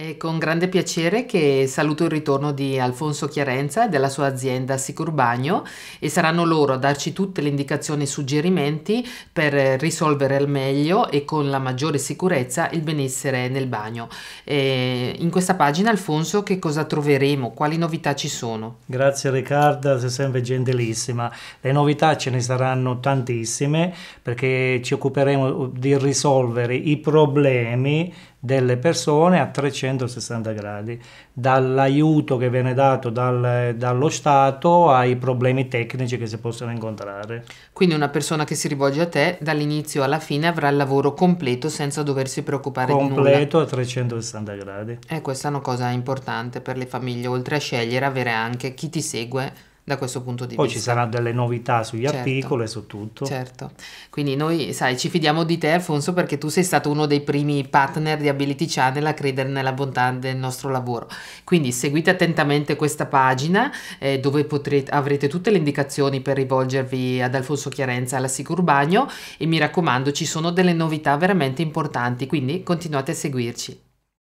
È con grande piacere che saluto il ritorno di Alfonso Chiarenza e della sua azienda Sicurbagno e saranno loro a darci tutte le indicazioni e suggerimenti per risolvere al meglio e con la maggiore sicurezza il benessere nel bagno. E in questa pagina Alfonso che cosa troveremo? Quali novità ci sono? Grazie Riccardo, sei sempre gentilissima. Le novità ce ne saranno tantissime perché ci occuperemo di risolvere i problemi delle persone a 300 360 gradi, dall'aiuto che viene dato dal, dallo Stato ai problemi tecnici che si possono incontrare. Quindi una persona che si rivolge a te dall'inizio alla fine avrà il lavoro completo senza doversi preoccupare completo di nulla. Completo a 360 gradi. E eh, questa è una cosa importante per le famiglie, oltre a scegliere avere anche chi ti segue da questo punto di Poi vista. Poi ci saranno delle novità sugli certo, articoli e su tutto. Certo, quindi noi, sai, ci fidiamo di te Alfonso perché tu sei stato uno dei primi partner di Ability Channel a credere nella bontà del nostro lavoro. Quindi seguite attentamente questa pagina eh, dove potrete, avrete tutte le indicazioni per rivolgervi ad Alfonso Chiarenza e alla Sicurbagno e mi raccomando ci sono delle novità veramente importanti, quindi continuate a seguirci.